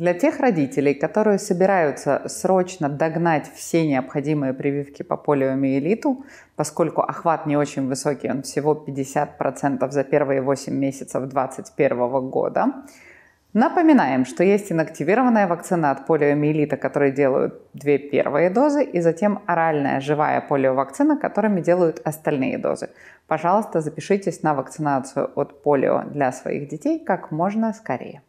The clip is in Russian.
Для тех родителей, которые собираются срочно догнать все необходимые прививки по полиомиелиту, поскольку охват не очень высокий, он всего 50% за первые 8 месяцев 2021 года, Напоминаем, что есть инактивированная вакцина от полиомиелита, которые делают две первые дозы, и затем оральная живая полиовакцина, которыми делают остальные дозы. Пожалуйста, запишитесь на вакцинацию от полио для своих детей как можно скорее.